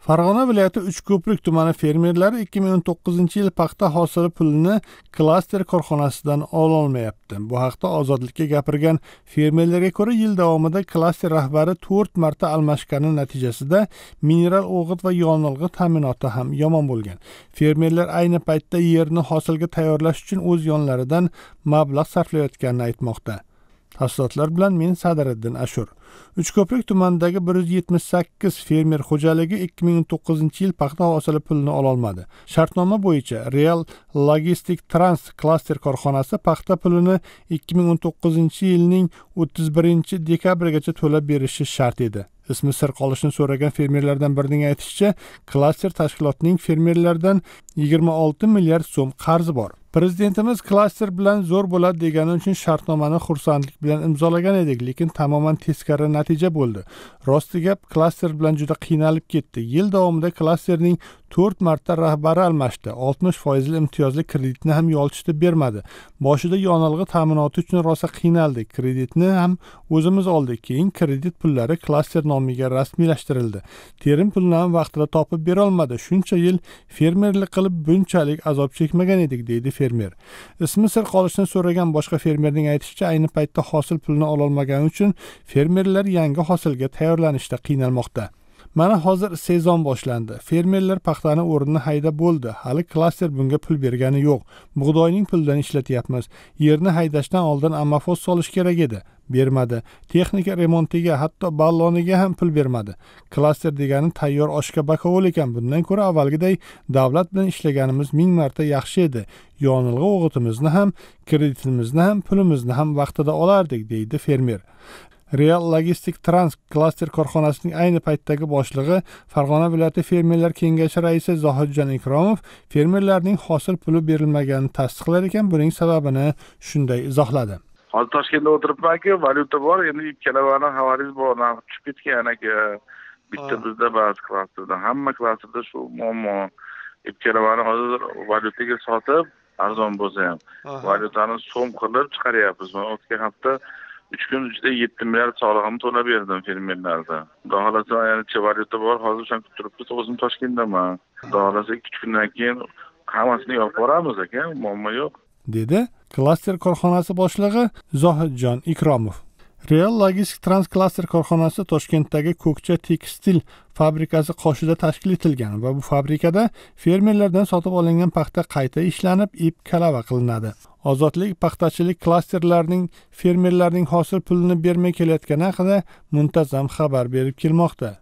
farg'ona viloyati uchko'prik tumani fermerlari 2019 yil paxta hosili pulini klaster korxonasidan ololmayapti bu haqda ozodlikka gapirgan fermerlarga ko'ra yil davomida klaster rahbari 4 marta almashgani natijasida mineral o'g'it va yonilg'i ta'minoti ham yomon bo'lgan fermerlar ayni paytda yerni hosilga tayyorlash uchun o'z yonlaridan mablag' sarflayotganini aytmoqda tafsilotlar bilan men sadiriddin ashur uchko'prik tumanidagi bir yuz yetmish sakkiz fermer xo'jaligi ikki ming to'qqizinchi yil paxta hosili pulini ololmadi shartnoma bo'yicha real logistik trans klaster korxonasi paxta pulini ikki ming o'n to'qqizinchi yilning o'ttiz birinchi dekabrgacha to'lab berishi shart edi ismi sir qolishni so'ragan fermerlardan birining aytishicha klaster tashkilotining fermerlardan yigirma olti milliard so'm qarzi bor prezidentimiz klaster bilan zo'r bo'ladi degani uchun shartnomani xursandlik bilan imzolagan edik lekin tamoman teskari tadbirlari natija bo'ldi rosti gap klaster bilan juda qiynalib ketdi yil davomida klasterning to'rt marta rahbari almashdi oltmish foizli imtiyozli kreditni ham yo'lchitib bermadi boshida yonilg'i ta'minoti uchun rosa qiynaldik kreditni ham o'zimiz oldik keyin kredit pullari klaster nomiga rasmiylashtirildi terim pulni ham vaqtida topib berolmadi shuncha yil fermerlik qilib bunchalik azob chekmagan edik deydi fermer ismi sir qolishini so'ragan boshqa fermerning aytishicha ayni paytda hosil pulini ololmagani uchun fermerlar yangi hosilga tayyorlanishda qiynalmoqda mana hozir sezon boshlandi fermerlar paxtani o'rnini haydab bo'ldi hali klaster bunga pul bergani yo'q bug'doyning pulidan ishlatyapmiz yerni haydashdan oldin ammafos solish kerak edi bermadi texnika remontiga hatto balloniga ham pul bermadi klaster degani tayyor oshga bakovul ekan bundan ko'ra avvalgiday davlat bilan ishlaganimiz ming marta yaxshi edi yonilg'i o'g'itimizni ham kreditimizni ham pulimizni ham vaqtida olardik deydi fermer real logistik trans klaster korxonasining ayni paytdagi boshlig'i farg'ona viloyati fermerlar kengashi raisi zohidjon ikromov fermerlarning hosil puli berilmaganini tasdiqlar ekan buning sababini shunday izohladi hozir toshkentda o'tiribmanku valyuta bor endi ikkalavani xabaringiz bor narxi tushib ketgan aka e, bitta bizda ba'zi klasterda hamma klasterda shu muammo ikkalavani hozir valyutaga sotib arzon bo'lsa ham valyutani so'm qilib chiqaryapmiz man o'tgan hafta uch kun ichida yetti milliard solig'imni to'lab berdim fermerlarga xudo xohlasa yana valyuta bor hozir o'shani kutib turibmiz o'zim toshkentdaman xudo xohlasa ikki uch kundan keyin hammasini yopib yuboramiz aka muammo yo'q dedi klaster korxonasi boshlig'i zohidjon ikromov real logistik trans klaster korxonasi toshkentdagi ko'kcha tekstil fabrikasi qoshida tashkil etilgan va bu fabrikada fermerlardan sotib olingan paxta qayta ishlanib ip kalava qilinadi ozodlik paxtachilik klasterlarining fermerlarning hosil pulini bermay kelayotgani haqida muntazam xabar berib kelmoqda